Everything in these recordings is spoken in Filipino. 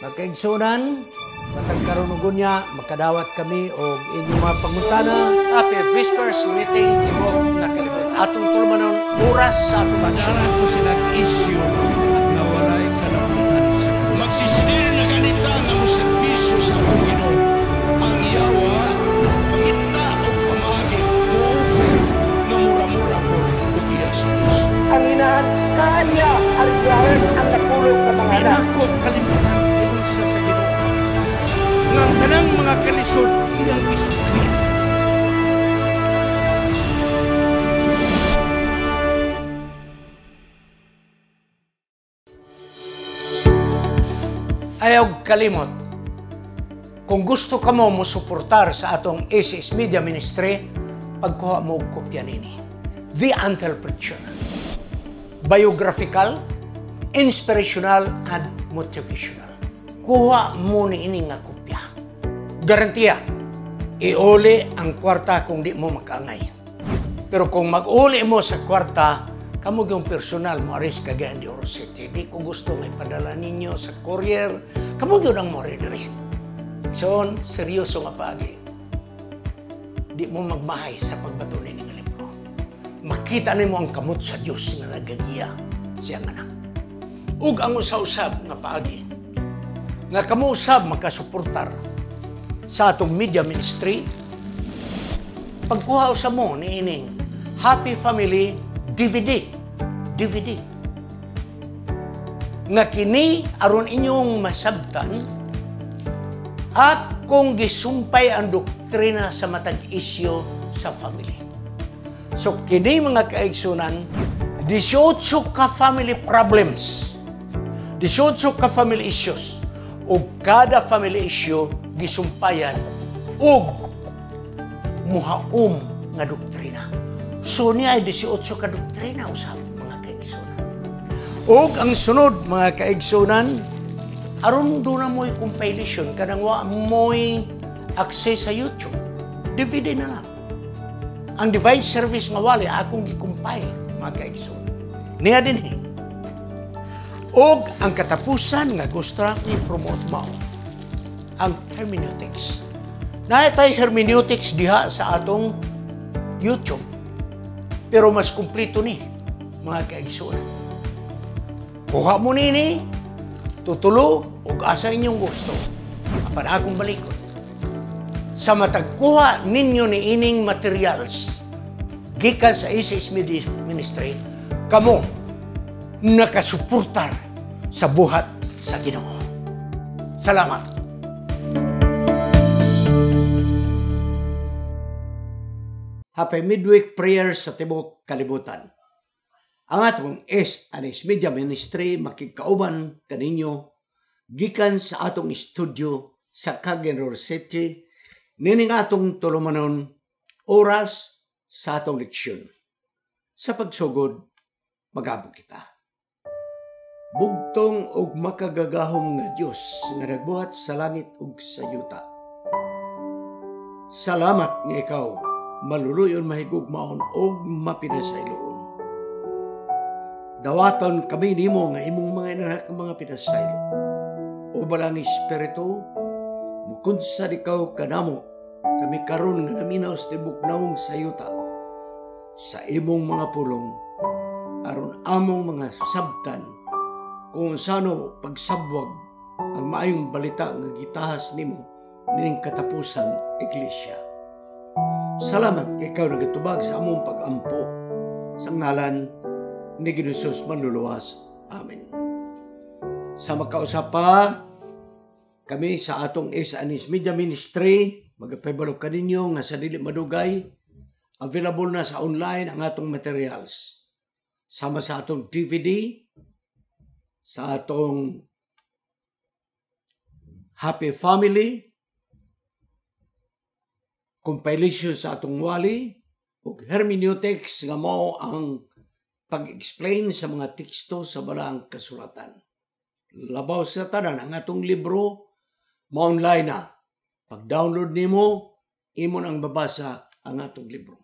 magkaigsunan, matang karunugon niya, makadawat kami o inyong mga pangutana. Happy Whispers Meeting, Tibog na Kalibot. Atong tulmanon, oras sa atong pagkaran ko silang isyo na walay kalamutan sa kanila. Magdisidir na ganita na mo servisyo sa atong ginoo. Ang iyawa, mangita o pamagi, mo-offer na mura-mura po o iya Diyos. Ang inahan, kanya ang iyahan ang natulog ng mga Pinakot kalimutan. mga kalisod iyang isupin. Ayaw kalimot, kung gusto ka mo suportar sa atong ACS Media Ministry, pagkuha mo og kopya nini. The Entrepreneur. Biographical, inspirational, and motivational. Kuha mo ni ini nga kopya garantiya, iuli ang kwarta kung di mo makangay. Pero kung mag-uli mo sa kwarta, kamo yung personal mo aris kagayan di Oro City. Di ko gusto nga ipadala ninyo sa courier. Kamo yun ang mori diri. Son, seryoso nga pagi. Di mo magmahay sa pagpatuloy ng libro. Makita nimo ang kamot sa Dios na nagagiya siya nga na. Ug ang usa-usab nga pagi, Nga kamo usab makasuportar sa atong media ministry. Pagkuha sa mo ni ining Happy Family DVD. DVD. Nga kini aron inyong masabtan at kung gisumpay ang doktrina sa matag isyo sa family. So kini mga kaigsunan 18 ka family problems. 18 ka family issues o kada family issue gisumpayan ug muhaom nga doktrina. So niya ay 18 ka doktrina usab mga kaigsunan. Ug ang sunod mga kaigsunan aron do na mo'y compilation kanang wa mo'y access sa YouTube. DVD na lang. Ang device service nga wali akong gi-compile mga kaigsunan. Niya din eh o ang katapusan nga gusto i-promote mao ang hermeneutics. Naitay hermeneutics diha sa atong YouTube. Pero mas kumplito ni mga kaigsoon. Kuha mo nini, tutulo, ug asa inyong gusto. para akong balikon. Sa matagkuha ninyo ni ining materials, gikan sa ISIS Ministry, kamo, nakasuportar sa buhat sa Ginoo. Salamat. Happy Midweek Prayer sa Tibok Kalibutan. Ang atong S Anis Media Ministry makikauban kaninyo gikan sa atong studio sa Kagenor City nining atong tulumanon oras sa atong leksyon. Sa pagsugod, magabog kita. Bugtong og makagagahom nga Dios nga nagbuhat sa langit ug sa yuta. Salamat nga ikaw maluluyon mahigugmaon og mapinasayloon. Dawaton kami nimo nga imong mga inanak nga mga pinasaylo. Ubalang espiritu mukunsad ikaw kanamo kami karon nga naminaw sa tibuknaong sa yuta sa imong mga pulong aron among mga sabtan kung sano pagsabwag ang maayong balita nga gitahas nimo nining katapusan iglesia. Salamat kay ikaw nagatubag sa among pagampo sa ngalan ni Ginoosos manluluwas. Amen. Sa makausapa kami sa atong SNS Media Ministry, magapebalo kaninyo nga sa dili madugay, available na sa online ang atong materials. Sama sa atong DVD, sa atong Happy Family compilation sa atong wali ug hermeneutics nga mao ang pag-explain sa mga teksto sa balaang kasulatan. Labaw sa tanan ang atong libro mao online na. Pag-download nimo imo nang babasa ang atong libro.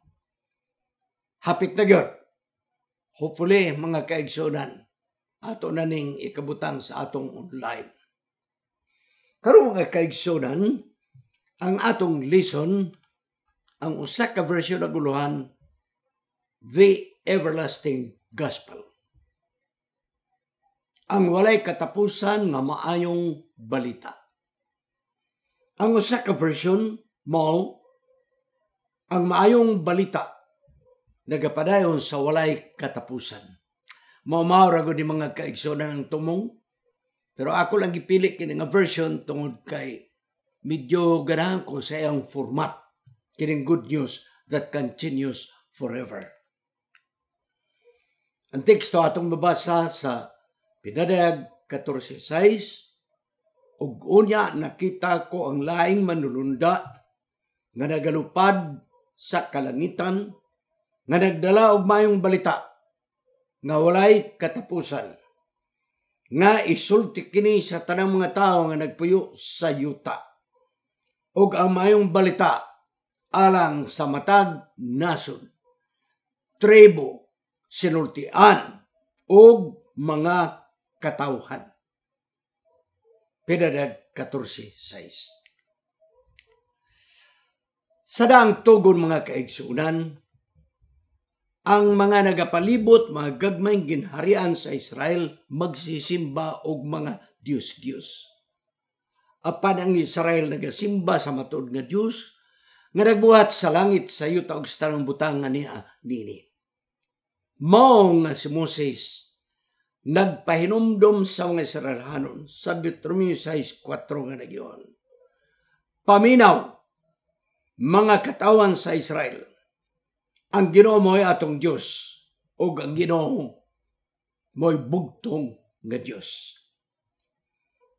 Hapit na gyud. Hopefully mga kaigsunan ato na ning ikabutang sa atong online. Karong nga kaigsunan, ang atong lesson, ang usa ka version na guluhan, The Everlasting Gospel. Ang walay katapusan nga maayong balita. Ang usa ka version mao ang maayong balita nagapadayon sa walay katapusan maumaw ra gud ni mga kaigsunan ng tumong. Pero ako lang gipili kini nga version tungod kay medyo ganahan ko sa iyang format. Kining good news that continues forever. Ang teksto atong mabasa sa Pinadayag 14.6 Ug unya nakita ko ang laing manulunda nga nagalupad sa kalangitan nga nagdala og mayong balita nga walay katapusan nga isulti kini sa tanang mga tao nga nagpuyo sa yuta ug ang mayong balita alang sa matag nasod tribo sinultian ug mga katawhan Pedadag 14.6 Sa daang tugon mga kaigsunan, ang mga nagapalibot, mga gagmayng ginharian sa Israel, magsisimba og mga Diyos-Diyos. Apan ang Israel nagasimba sa matod nga Diyos, nga nagbuhat sa langit sa yuta og starong butang nga niya nini. Mao nga si Moses, nagpahinumdom sa mga Israelhanon sa Deuteronomy 4 nga nagiyon. Paminaw, mga katawan sa Israel, ang Ginoo mo'y atong Dios ug ang Ginoo mo'y bugtong nga Dios.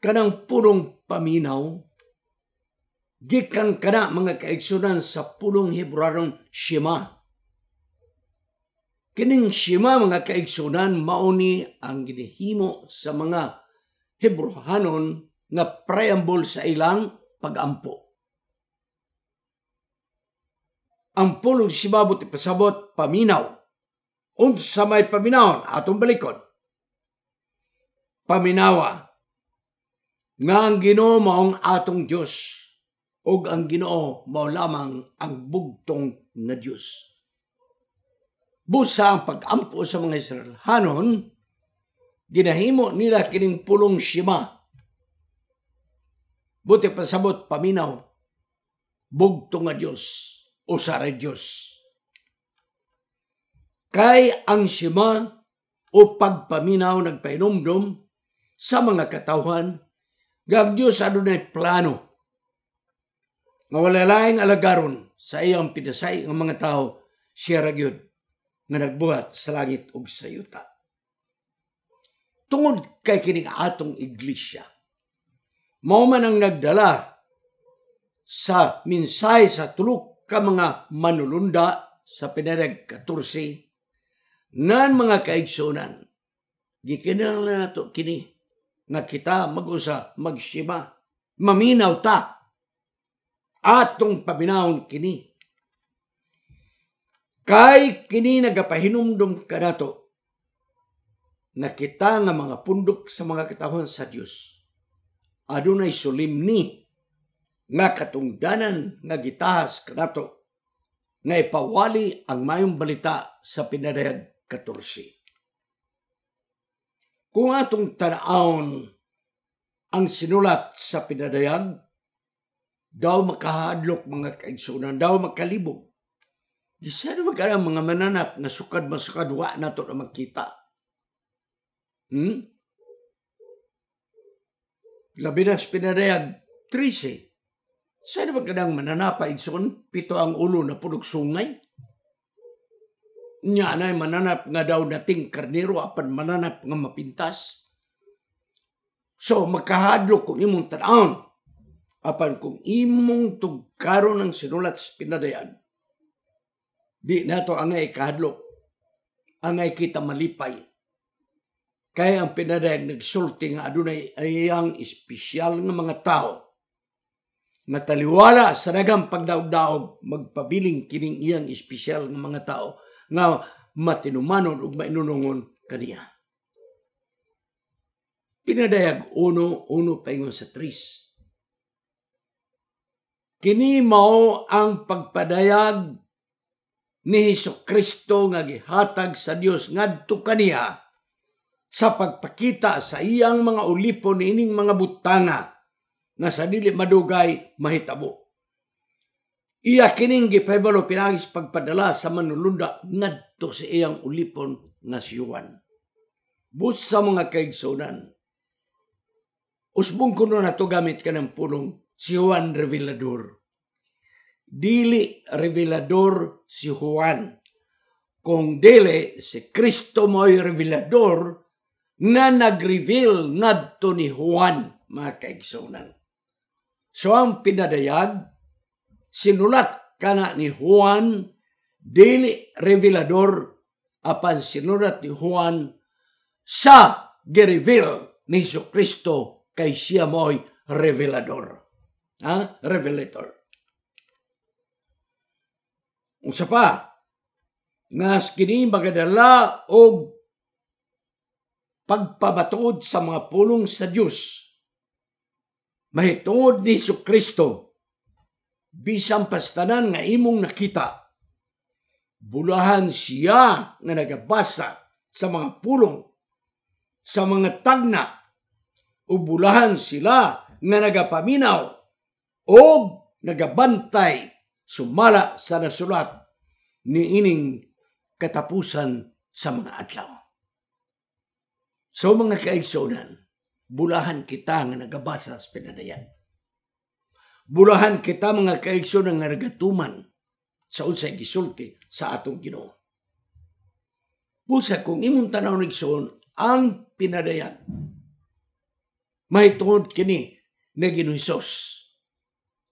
Kanang punong paminaw gikan kana mga kaigsunan sa pulong Hebreong Shema. Kining Shema mga kaigsunan mauni ang ginihimo sa mga Hebrohanon nga preamble sa ilang pagampo. ang pulong si Mabot ipasabot paminaw. Unsa may paminawon atong balikon. Paminawa nga ang Ginoo maong atong Dios ug ang Ginoo mao lamang ang bugtong na Dios. Busa ang pag-ampo sa mga Israel hanon ginahimo nila kining pulong Shema. Buti pasabot paminaw bugtong nga Diyos o usara Diyos. Kay ang sima o pagpaminaw nagpainomdom sa mga katawhan, gag Diyos adunay plano nga wala laing alagaron sa iyang pinasay ng mga tao siya ragyod nga nagbuhat sa langit ug sa yuta. Tungod kay kining atong iglesia, mao man ang nagdala sa minsay sa tulok ka mga manulunda sa pinereg 14 nan mga kaigsunan na nato kini nga kita magusa magsima maminaw ta atong paminahon kini kay kini nagapahinumdum ka nato na kita nga mga pundok sa mga katahon sa Dios adunay ni nga katungdanan nga gitahas kanato nga ipawali ang mayong balita sa pinadayag 14. Kung atong tanaon ang sinulat sa pinadayag, daw makahadlok mga kaigsunan, daw makalibog. Di siya naman mga mananap na sukad masukad wa na to na magkita. Hmm? Labi sa pinadayag 13 sa na magkadang mananapa igsoon, pito ang ulo na punog sungay. Nya na mananap nga daw nating karniro apan mananap nga mapintas. So magkahadlo kung imong tanaon apan kung imong tugkaron ng sinulat sa pinadayan. Di nato angay kahadlo. Angay kita malipay. Kaya ang pinadayan nagsulti nga adunay ayang espesyal nga mga tao nataliwala sa dagang pagdaog-daog magpabiling kining iyang espesyal nga mga tao nga matinumanon ug mainunungon kaniya. Pinadayag uno uno paingon sa tris. Kini mao ang pagpadayag ni Hesus Kristo nga gihatag sa Dios ngadto kaniya sa pagpakita sa iyang mga ulipon ining mga butanga nga sa dili madugay mahitabo. Iya kining gipahibalo pinagis pagpadala sa manulunda ngadto sa iyang ulipon nga si Juan. Bus mga kaigsunan. Usbong kuno na to gamit ka ng punong si Juan Revelador. Dili Revelador si Juan. Kung dili si Kristo mo'y Revelador na nag-reveal ngadto ni Juan mga kaigsunan. So ang pinadayag, sinulat kana ni Juan, dili revelador, apan sinulat ni Juan sa gireveal ni Iso Kristo kay siya mo'y revelador. Ha? Revelator. Unsa pa, nga kini magadala og pagpabatuod sa mga pulong sa Dios mahitungod ni Su Kristo bisan pastanan nga imong nakita bulahan siya nga nagabasa sa mga pulong sa mga tagna o bulahan sila nga nagapaminaw o nagabantay sumala sa nasulat ni ining katapusan sa mga adlaw. So mga kaigsunan, Bulahan kita nga nagabasa sa pinadayan. Bulahan kita mga kaigsyon nga nagatuman sa unsay gisulti sa atong Ginoo. Busa kung imong tanaw nigsoon ang pinadayan. May tungod kini na ginuhisos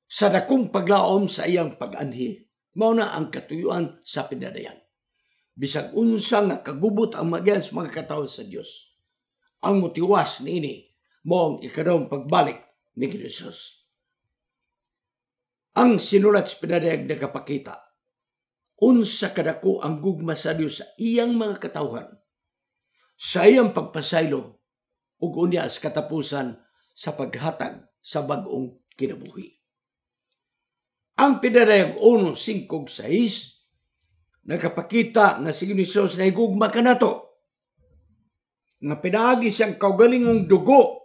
sa dakong paglaom sa iyang pag-anhi. Mao na ang katuyuan sa pinadayan. Bisag unsa nga kagubot ang magyan sa mga katao sa Dios. Ang motiwas niini mo ang ikadawang pagbalik ni Jesus. Ang sinulat sa pinadayag na kapakita, unsa kadako ang gugma sa Diyos sa iyang mga katawhan, sa iyang pagpasaylo, ug unya sa katapusan sa paghatag sa bagong kinabuhi. Ang pinadayag 1.5.6 nagkapakita nga si Jesus na igugma kanato nga pinaagi siyang kaugalingong dugo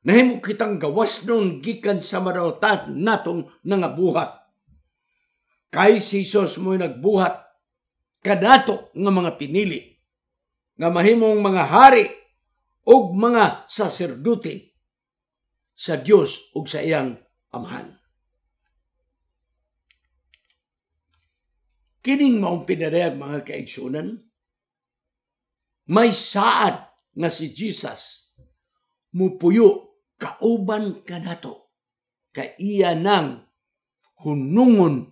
Nahimo kitang gawas nun gikan sa marautat natong nangabuhat. Kay si Jesus mo'y nagbuhat kadato ng mga pinili nga mahimong mga hari ug mga saserdote sa Dios ug sa iyang amahan. Kining maong pinadayag mga kaigsunan, may saad nga si Jesus mupuyo kauban ka kanato ka iya nang hunungon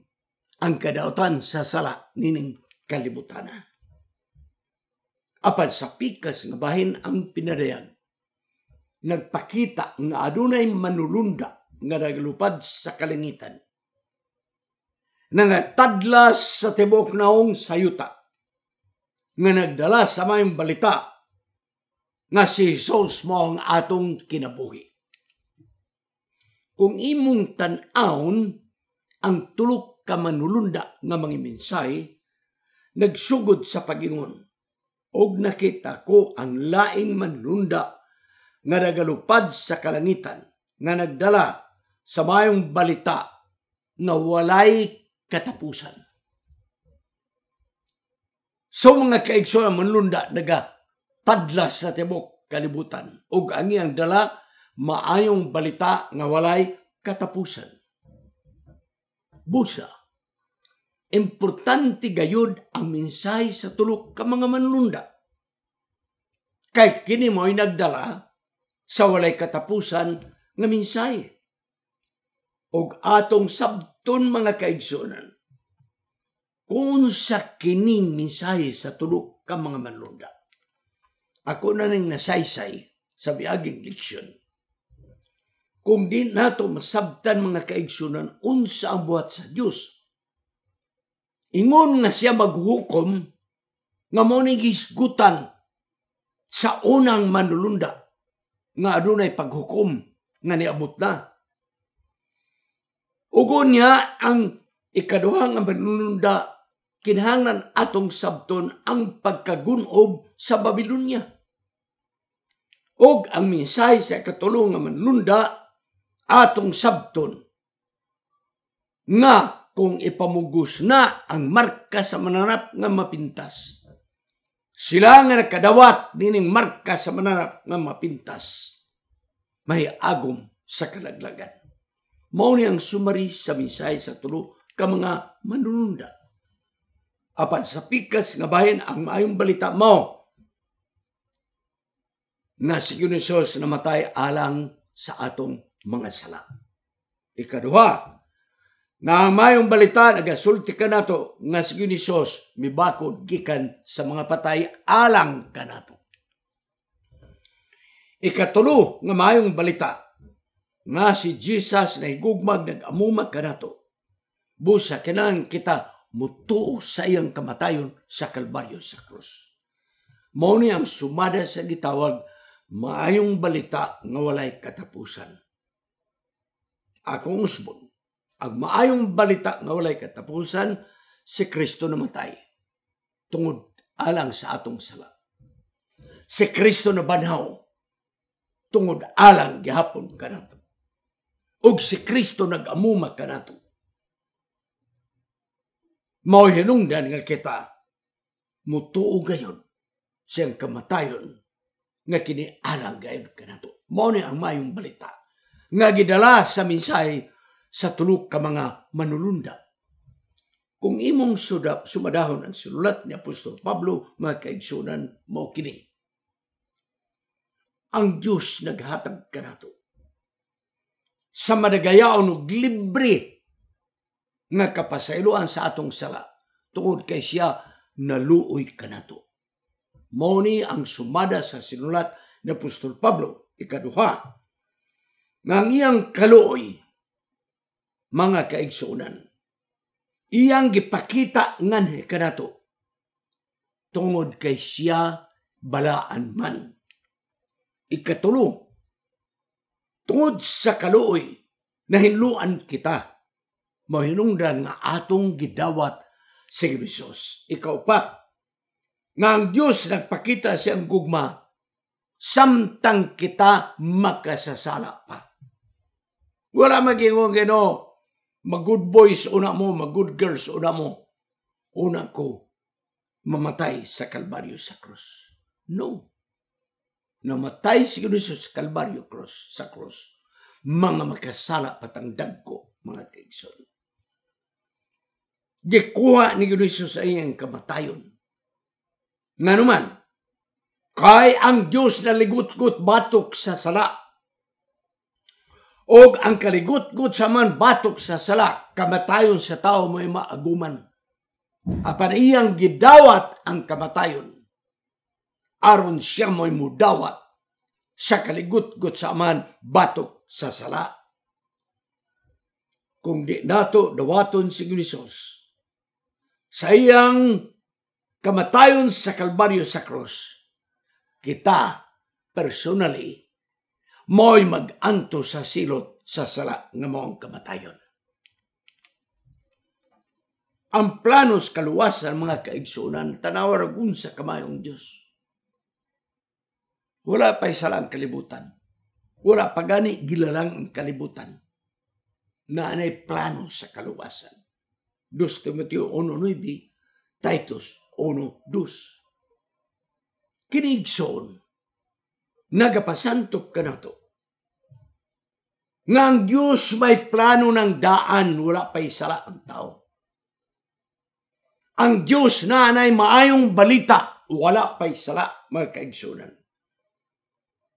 ang kadautan sa sala nining kalibutana. Apan sa pikas nga bahin ang pinadayag, nagpakita nga adunay manulunda nga naglupad sa kalangitan. Nangatadla sa tibok naong sayuta, nga nagdala sa mayong balita nga si Jesus mo ang atong kinabuhi. Kung imong tan-aon ang tulok ka manulunda nga mga minsay, nagsugod sa pagingon. Og nakita ko ang laing manlunda nga nagalupad sa kalangitan nga nagdala sa mayong balita na walay katapusan. So mga kaigsoon manlunda naga padlas sa tibok kalibutan og ang iyang dala maayong balita nga walay katapusan. Busa, importante gayud ang mensahe sa tulok ka mga manlunda. Kay kini mo'y nagdala sa walay katapusan nga mensahe. Og atong sabton mga kaigsunan, kung sa kining mensahe sa tulok ka mga manlunda. Ako na nang nasaysay sa biaging leksyon kung di nato masabtan mga kaigsunan unsa ang buhat sa Dios. Ingon nga siya maghukom nga mao gisgutan sa unang manulunda nga adunay paghukom nga niabot na. Ugon niya ang ikaduhang nga manulunda kinahanglan atong sabton ang pagkagunob sa Babilonya. Og ang minsay sa katulong nga manlunda atong sabton nga kung ipamugos na ang marka sa mananap nga mapintas. Sila nga nakadawat nining marka sa mananap nga mapintas. May agom sa kalaglagan. Mao ni ang sumari sa misay sa tulo ka mga manununda. Apan sa pikas nga bahin ang maayong balita mo na si Unisos namatay alang sa atong mga sala. Ikaduha, nga mayong balita nagasulti ka nato nga si Unisos mibakod gikan sa mga patay alang ka nato. Ikatulo nga mayong balita nga si Jesus na higugmag nagamumag ka nato. Busa kinang kita mutuo sa iyang kamatayon sa Kalbaryo sa krus. Mao ang sumada sa gitawag maayong balita nga walay katapusan akong usbon. Ang maayong balita nga walay katapusan, si Kristo namatay. Tungod alang sa atong sala. Si Kristo na banhaw. Tungod alang gihapon kanato. Ug si Kristo nagamuma kanato. Mao hinungdan nga kita mutuo gayon siyang kamatayon nga kini alang gayud kanato. Mao ni ang mayong balita nga gidala sa minsay sa tulok ka mga manulunda. Kung imong sudap, sumadahon ang sulat ni Apostol Pablo, mga kaigsunan, mao kini. Ang Diyos naghatag kanato sa madagayaon og libre nga kapasailuan sa atong sala tungod kay siya naluoy kanato. Mao ni ang sumada sa sinulat ni Apostol Pablo, ikaduha, nga iyang kaluoy mga kaigsunan. Iyang gipakita ngan kanato tungod kay siya balaan man. Ikatulo, tungod sa kaluoy na hinluan kita, mahinungdan nga atong gidawat si Krisos. Ikaw pa, nga ang Diyos nagpakita siyang gugma, samtang kita makasasala pa. Wala maging Ginoo. Mag-good boys una mo, mag-good girls una mo. Una ko mamatay sa Kalbaryo sa krus. No. Namatay si Jesus sa Kalbaryo cross, sa krus. Mga makasala patangdag ko, mga kaigsoon. Gikuha ni Kristo sa iyang kamatayon. Nga naman, kay ang Diyos na ligot gut batok sa sala og ang kaligot gut sa man batok sa sala, kamatayon sa tao mo ay maaguman. Apan iyang gidawat ang kamatayon. Aron siya mo'y mudawat sa kaligot gut sa man batok sa sala. Kung di nato dawaton si Ginisos, sa iyang kamatayon sa Kalbaryo sa Cross, kita personally mo'y maganto sa silot sa sala nga moong kamatayon. Ang planos kaluwasan mga kaigsunan tanawar ug kamayong Dios. Wala pa salang kalibutan. Wala pa gani gilalang ang kalibutan. Na anay plano sa kaluwasan. 2 Timoteo 1.9, Titus 1.2. Kinigson, nagapasantok ka na to ng Diyos may plano ng daan, wala pa isala ang tao. Ang Diyos nanay maayong balita, wala pa isala, mga kaigsunan.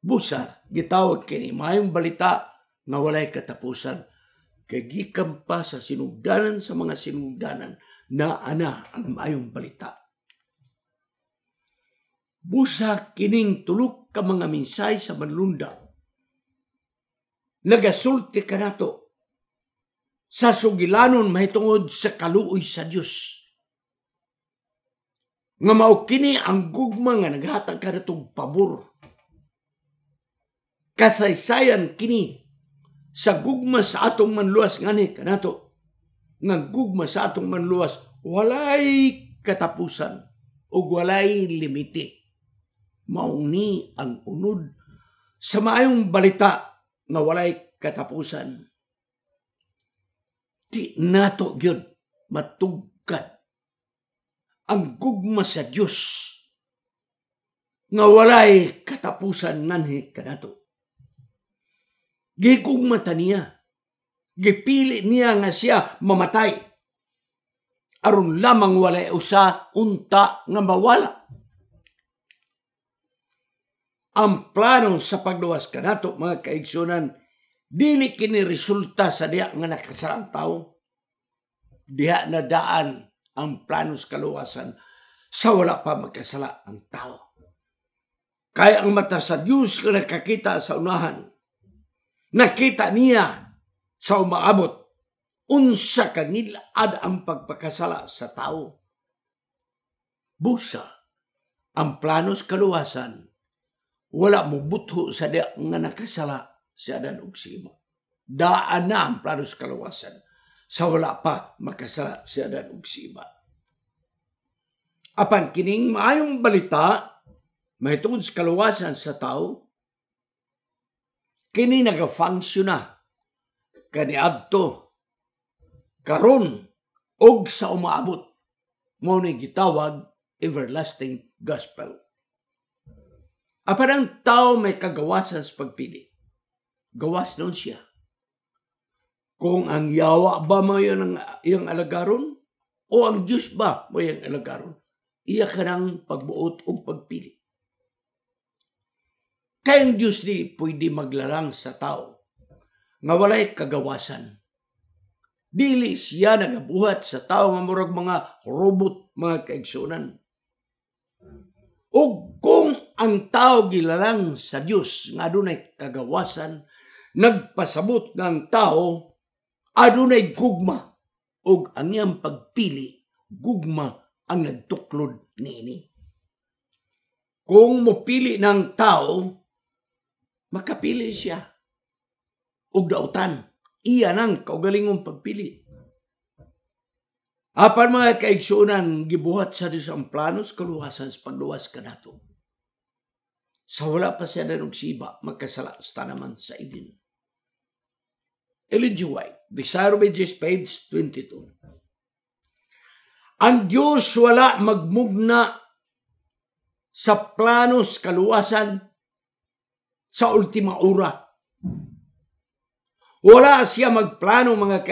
Busa, gitawag kini, maayong balita na walay katapusan. Kay gikan pa sa sinugdanan sa mga sinugdanan na ana ang maayong balita busa kining tuluk ka mga minsay sa manlunda nagasulti ka na sa sugilanon mahitungod sa kaluoy sa Dios. Nga mao kini ang gugma nga naghatag ka natong pabor. Kasaysayan kini sa gugma sa atong manluwas ngani kanato. Nga gugma sa atong manluwas walay katapusan o walay limite. Mao ni ang unod sa maayong balita nga walay katapusan. Di nato gyud matugkad ang gugma sa Dios nga walay katapusan nganhi kanato. Gigugmata niya. Gipili niya nga siya mamatay. Aron lamang walay usa unta nga mawala ang plano sa pagluwas kanato mga kaigsoonan dili kini resulta sa diha nga nakasaang tawo diha na daan ang plano sa kaluwasan sa wala pa magkasala ang tao. Kaya ang mata sa Dios nga nakakita sa unahan, nakita niya sa umaabot unsa kangilad ang pagpakasala sa tao. Busa ang sa kaluwasan wala mo butho sa dia nga nakasala si Adan ug si Ima. Daan na ang plano sa kalawasan sa wala pa makasala si Adan ug si Ima. Apan kining maayong balita may tungod sa kalawasan sa tao kini nagafunction na kaniadto karon og sa umaabot mao ni gitawag everlasting gospel Aparang ah, tao may kagawasan sa pagpili. Gawas noon siya. Kung ang yawa ba mo yun ang iyang alagaron, o ang Diyos ba mo yung alagaron, iya ka ng pagbuot o pagpili. Kaya ang Diyos di pwede maglarang sa tao nga walay kagawasan. Dili siya nagabuhat sa tao nga murag mga robot mga kaigsunan. O kung ang tao gilalang sa Dios nga adunay kagawasan nagpasabot ng tao adunay gugma og ang iyang pagpili gugma ang nagtuklod niini kung mopili ng tao makapili siya og dautan iya nang kaugalingong pagpili apan mga kaigsuonan gibuhat sa Dios planos kaluwasan sa pagluwas kanato sa wala pa siya na siba, magkasala sa tanaman sa idin. Ellen G. White, Visaro Pages, page 22. Ang Diyos wala magmugna sa planos kaluwasan sa ultima ura. Wala siya magplano mga